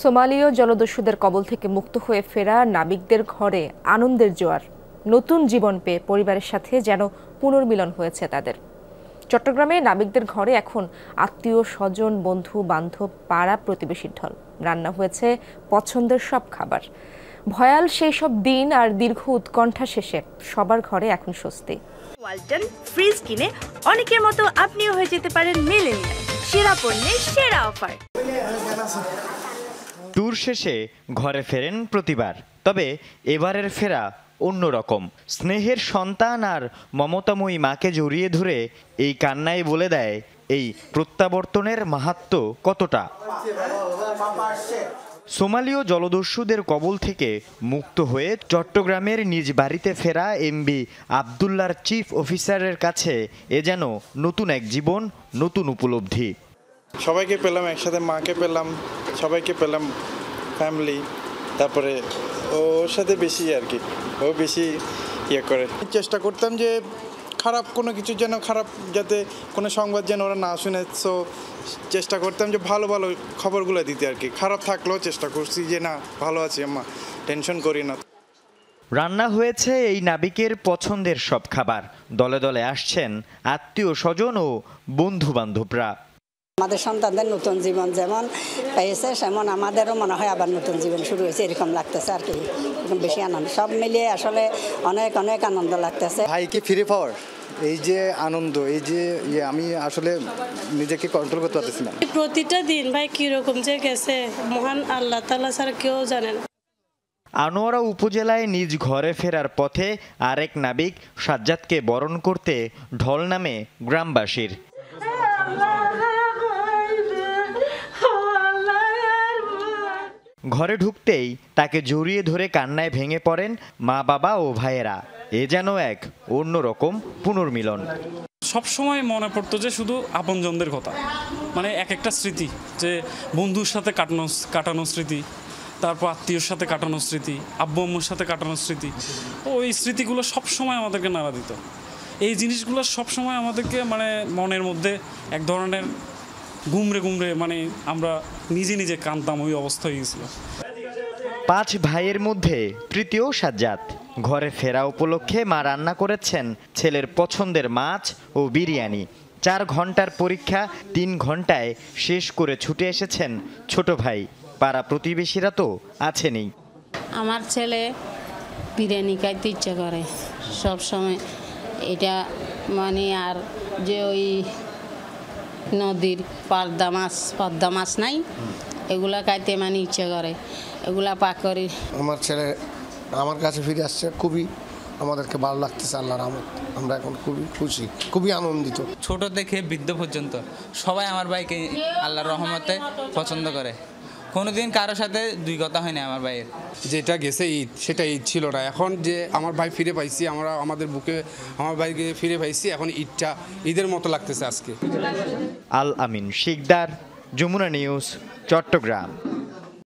সোমালীয় জলদস্যুদের কবল থেকে মুক্ত হয়ে ফেরা নাবিকদের ঘরে আনন্দের জোয়ার নতুন জীবন পেয়ে পরিবারের সাথে যেন পুনর্মিলন হয়েছে তাদের চট্টগ্রামে নাবিকদের ঘরে এখন আত্মীয় স্বজন বন্ধু বান্ধব পাড়া প্রতিবেশীর ঢল রান্না হয়েছে পছন্দের সব খাবার ভয়াল সেই সব দিন আর দীর্ঘ উৎকণ্ঠা শেষে সবার ঘরে এখন স্বস্তি ওয়ালটন ফ্রিজ কিনে অনেকের মতো আপনিও হয়ে যেতে পারেন সেরা পণ্যের সেরা অফার ট্যুর শেষে ঘরে ফেরেন প্রতিবার তবে এবারের ফেরা অন্যরকম স্নেহের সন্তান আর মমতাময়ী মাকে জড়িয়ে ধরে এই কান্নাই বলে দেয় এই প্রত্যাবর্তনের মাহাত্ম কতটা সোমালীয় জলদস্যুদের কবল থেকে মুক্ত হয়ে চট্টগ্রামের নিজ বাড়িতে ফেরা এমবি আবদুল্লার চিফ অফিসারের কাছে এ যেন নতুন এক জীবন নতুন উপলব্ধি সবাইকে পেলাম একসাথে মাকে পেলাম সবাইকে পেলাম ফ্যামিলি তারপরে ওর সাথে বেশি আর কি ও বেশি ইয়ে করে চেষ্টা করতাম যে খারাপ কোনো কিছু যেন খারাপ যাতে কোনো সংবাদ যেন ওরা না শুনে সো চেষ্টা করতাম যে ভালো ভালো খবরগুলো দিতে আর কি খারাপ থাকলেও চেষ্টা করছি যে না ভালো আছি আম্মা টেনশন করি না রান্না হয়েছে এই নাবিকের পছন্দের সব খাবার দলে দলে আসছেন আত্মীয় স্বজন ও বন্ধু বান্ধবরা আমাদের সন্তানদের নতুন জীবন যেমন পেয়েছে সেমন আমাদেরও মনে হয় আবার নতুন জীবন শুরু হয়েছে এরকম লাগতেছে আর কি এরকম বেশি আনন্দ সব মিলিয়ে আসলে অনেক অনেক আনন্দ লাগতেছে কি ফিরে পাওয়ার এই যে আনন্দ এই যে ইয়ে, আমি আসলে নিজেকে কন্ট্রোল করতে পারতেছি না প্রতিটা দিন ভাই কিরকম যে গেছে মহান আল্লাহ তাল্লাহ স্যার কেউ জানেন আনোয়ারা উপজেলায় নিজ ঘরে ফেরার পথে আরেক নাবিক সাজ্জাদকে বরণ করতে ঢল নামে গ্রামবাসীর ঘরে ঢুকতেই তাকে জড়িয়ে ধরে কান্নায় ভেঙে পড়েন মা বাবা ও ভাইয়েরা এ যেন এক অন্যরকম পুনর্মিলন সবসময় মনে পড়তো যে শুধু আপনজনদের কথা মানে এক একটা স্মৃতি যে বন্ধুর সাথে কাটানো কাটানো স্মৃতি তারপর আত্মীয়র সাথে কাটানো স্মৃতি আব্বু আম্মুর সাথে কাটানো স্মৃতি ওই স্মৃতিগুলো সবসময় আমাদেরকে নাড়া দিত এই জিনিসগুলো সবসময় আমাদেরকে মানে মনের মধ্যে এক ধরনের গুমরে গুমরে মানে আমরা নিজে নিজে কাঁদতাম ওই অবস্থা হয়েছিল পাঁচ ভাইয়ের মধ্যে তৃতীয় সাজ্জাদ ঘরে ফেরা উপলক্ষে মা রান্না করেছেন ছেলের পছন্দের মাছ ও বিরিয়ানি চার ঘন্টার পরীক্ষা তিন ঘন্টায় শেষ করে ছুটে এসেছেন ছোট ভাই পাড়া প্রতিবেশীরা তো আছেনই আমার ছেলে বিরিয়ানি খাইতে ইচ্ছা করে সবসময় এটা মানে আর যে ওই নদীর পার্দা মাছ পদ্মা মাছ নাই এগুলা খাইতে মানে ইচ্ছে করে এগুলা পাক করি আমার ছেলে আমার কাছে ফিরে আসছে খুবই আমাদেরকে ভালো লাগতেছে আল্লাহর রহমত আমরা এখন খুবই খুশি খুবই আনন্দিত ছোট থেকে বৃদ্ধ পর্যন্ত সবাই আমার ভাইকে আল্লাহর রহমতে পছন্দ করে কোনোদিন কারো সাথে দুই কথা হয়নি আমার ভাইয়ের যেটা গেছে ঈদ সেটা ঈদ ছিল না এখন যে আমার ভাই ফিরে পাইছি আমরা আমাদের বুকে আমার ভাইকে ফিরে পাইছি এখন ঈদটা ঈদের মতো লাগতেছে আজকে আল আমিন শিকদার যমুনা নিউজ চট্টগ্রাম